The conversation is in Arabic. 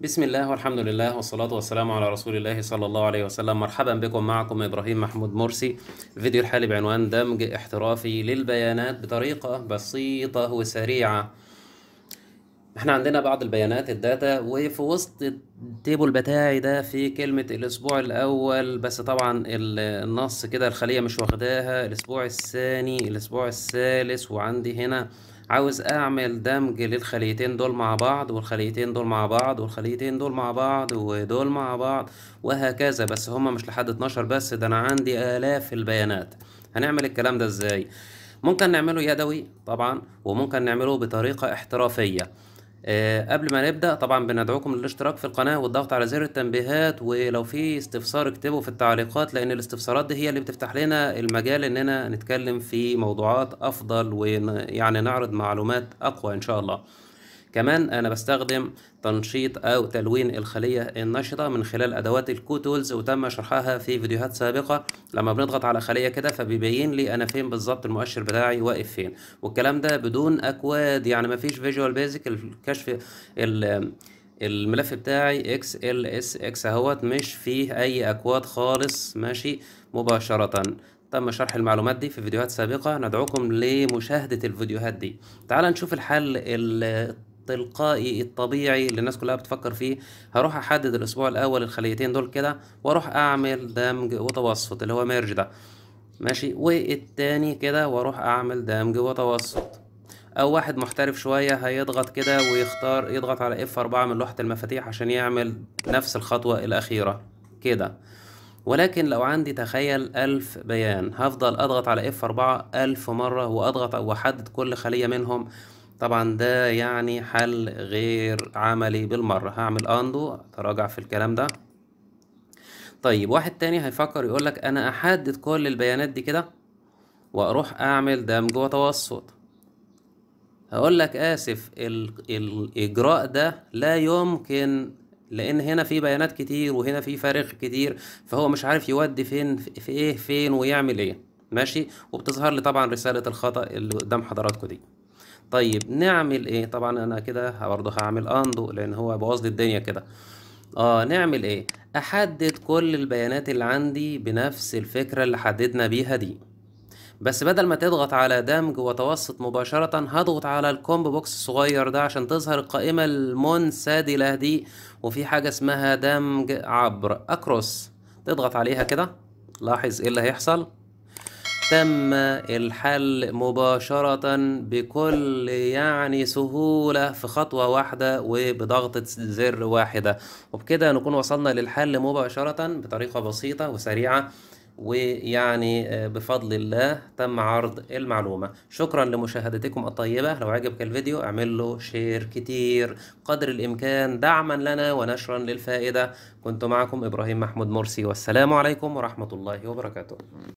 بسم الله والحمد لله والصلاة والسلام على رسول الله صلى الله عليه وسلم مرحبا بكم معكم إبراهيم محمود مرسي فيديو الحالي بعنوان دمج احترافي للبيانات بطريقة بسيطة وسريعة احنا عندنا بعض البيانات الداتا وفي وسط التيبل بتاعي ده في كلمة الأسبوع الأول بس طبعا النص كده الخلية مش واخداها الأسبوع الثاني الأسبوع الثالث وعندي هنا عاوز أعمل دمج للخليتين دول مع بعض والخليتين دول مع بعض والخليتين دول مع بعض ودول مع بعض وهكذا بس هما مش لحد 12 بس ده أنا عندي آلاف البيانات هنعمل الكلام ده إزاي؟ ممكن نعمله يدوي طبعا وممكن نعمله بطريقة احترافية آه، قبل ما نبدأ طبعا بندعوكم للاشتراك في القناة والضغط على زر التنبيهات ولو في استفسار اكتبه في التعليقات لأن الاستفسارات دي هي اللي بتفتح لنا المجال إننا نتكلم في موضوعات أفضل ويعني نعرض معلومات أقوى إن شاء الله كمان انا بستخدم تنشيط او تلوين الخلية النشطة من خلال ادوات الكوتولز وتم شرحها في فيديوهات سابقة لما بنضغط على خلية كده فبيبين لي انا فين بالظبط المؤشر بتاعي واقف فين والكلام ده بدون اكواد يعني مفيش فيجوال بيزك الكشف ال الملف بتاعي اكس ال اس اكس اهوت مش فيه اي اكواد خالص ماشي مباشرة تم شرح المعلومات دي في فيديوهات سابقة ندعوكم لمشاهدة الفيديوهات دي تعال نشوف الحل التلقائي الطبيعي اللي الناس كلها بتفكر فيه هروح احدد الاسبوع الاول الخليتين دول كده واروح اعمل دمج وتوسط اللي هو ميرج ده ماشي والتاني كده واروح اعمل دمج وتوسط او واحد محترف شويه هيضغط كده ويختار يضغط علي اف F4 من لوحه المفاتيح عشان يعمل نفس الخطوه الاخيره كده ولكن لو عندي تخيل ألف بيان هفضل أضغط على F4 ألف مرة وأضغط وأحدد كل خلية منهم طبعا ده يعني حل غير عملي بالمرة هعمل اندو تراجع في الكلام ده طيب واحد تاني هيفكر يقولك انا احدد كل البيانات دي كده واروح اعمل دمج وتوسط هقولك اسف الاجراء ده لا يمكن لان هنا في بيانات كتير وهنا في فارغ كتير فهو مش عارف يودي فين في ايه فين ويعمل ايه ماشي وبتظهر لي طبعا رسالة الخطأ اللي قدام حضراتكم دي طيب نعمل ايه طبعا انا كده برضه هعمل اندو لان هو بوظ لي الدنيا كده اه نعمل ايه احدد كل البيانات اللي عندي بنفس الفكره اللي حددنا بيها دي بس بدل ما تضغط على دمج وتوسط مباشرة هضغط على الكومب بوكس الصغير ده عشان تظهر القائمة المنسدلة دي وفي حاجة اسمها دمج عبر اكروس تضغط عليها كده لاحظ ايه اللي هيحصل تم الحل مباشرة بكل يعني سهولة في خطوة واحدة وبضغطة زر واحدة وبكده نكون وصلنا للحل مباشرة بطريقة بسيطة وسريعة ويعني بفضل الله تم عرض المعلومة شكرا لمشاهدتكم الطيبة لو عجبك الفيديو اعمل له شير كتير قدر الإمكان دعما لنا ونشرا للفائدة كنت معكم إبراهيم محمود مرسي والسلام عليكم ورحمة الله وبركاته